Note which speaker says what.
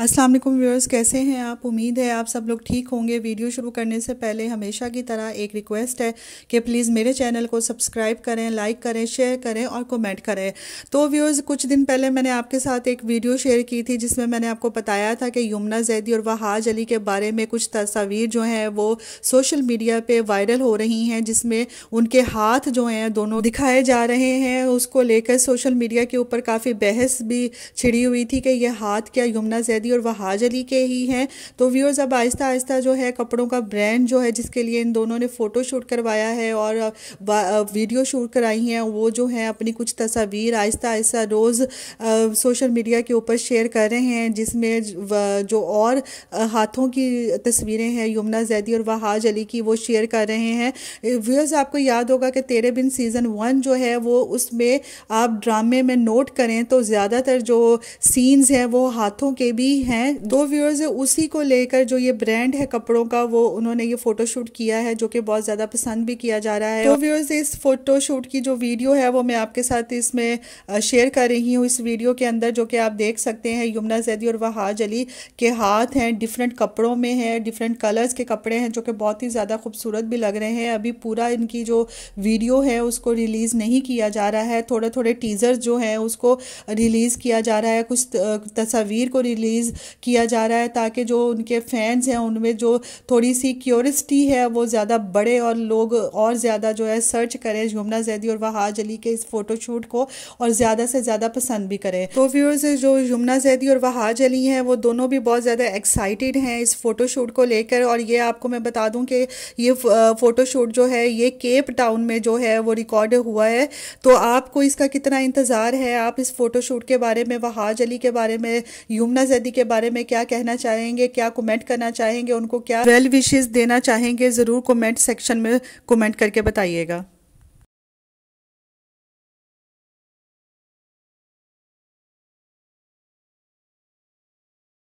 Speaker 1: अस्सलाम वालेकुम व्यूअर्स कैसे हैं आप उम्मीद है आप सब लोग ठीक होंगे वीडियो शुरू करने से पहले हमेशा की तरह एक रिक्वेस्ट है कि प्लीज़ मेरे चैनल को सब्सक्राइब करें लाइक करें शेयर करें और कमेंट करें तो व्यूअर्स कुछ दिन पहले मैंने आपके साथ एक वीडियो शेयर की थी जिसमें मैंने आपको बताया था कि यमुना जैदी और वहाज अली के बारे में कुछ तस्वीर जो हैं वो सोशल मीडिया पर वायरल हो रही हैं जिसमें उनके हाथ जो हैं दोनों दिखाए जा रहे हैं उसको लेकर सोशल मीडिया के ऊपर काफ़ी बहस भी छिड़ी हुई थी कि यह हाथ क्या यमुना जैदी दी और वहाज अली के ही हैं तो व्यूअर्स अब आहिस्ता आहिस्ता जो है कपड़ों का ब्रांड जो है जिसके लिए इन दोनों ने फ़ोटो शूट करवाया है और वीडियो शूट कराई हैं वो जो है अपनी कुछ तस्वीर आहिस्ता आहिस्ता रोज़ सोशल मीडिया के ऊपर शेयर कर रहे हैं जिसमें जो और हाथों की तस्वीरें हैं यमुना जैदी और वहाज अली की वो शेयर कर रहे हैं व्यूअर्स आपको याद होगा कि तेरे बिन सीज़न वन जो है वो उसमें आप ड्रामे में नोट करें तो ज़्यादातर जो सीन्स हैं वो हाथों के भी भी हैं दो व्यूअर्स है उसी को लेकर जो ये ब्रांड है कपड़ों का वो उन्होंने ये फोटोशूट किया है जो कि बहुत ज़्यादा पसंद भी किया जा रहा है दो तो व्यूअर्स इस फोटोशूट की जो वीडियो है वो मैं आपके साथ इसमें शेयर कर रही हूँ इस वीडियो के अंदर जो कि आप देख सकते हैं यमुना जैदी और वहाज अली के हाथ हैं डिफरेंट कपड़ों में है डिफरेंट कलर्स के कपड़े हैं जो कि बहुत ही ज़्यादा खूबसूरत भी लग रहे हैं अभी पूरा इनकी जो वीडियो है उसको रिलीज़ नहीं किया जा रहा है थोड़े थोड़े टीजर जो है उसको रिलीज़ किया जा रहा है कुछ तस्वीर को रिलीज़ चीज़ किया जा रहा है ताकि जो उनके फैंस हैं उनमें जो थोड़ी सी क्योरिसिटी है वो ज़्यादा बढ़े और लोग और ज़्यादा जो है सर्च करें यमुना जैदी और वहाज अली के इस फ़ोटोशूट को और ज़्यादा से ज़्यादा पसंद भी करें तो व्यूअर्स जो यमुना जैदी और वहाज अली हैं वो दोनों भी बहुत ज़्यादा एक्साइटेड हैं इस फ़ोटोशूट को लेकर और ये आपको मैं बता दूँ कि ये फ़ोटोशूट जो है ये केप टाउन में जो है वो रिकॉर्ड हुआ है तो आपको इसका कितना इंतज़ार है आप इस फ़ोटोशूट के बारे में वहाज अली के बारे में यमुना जैदी के बारे में क्या कहना चाहेंगे क्या कमेंट करना चाहेंगे उनको क्या वेल विशेष देना चाहेंगे ज़रूर कमेंट सेक्शन में कमेंट करके बताइएगा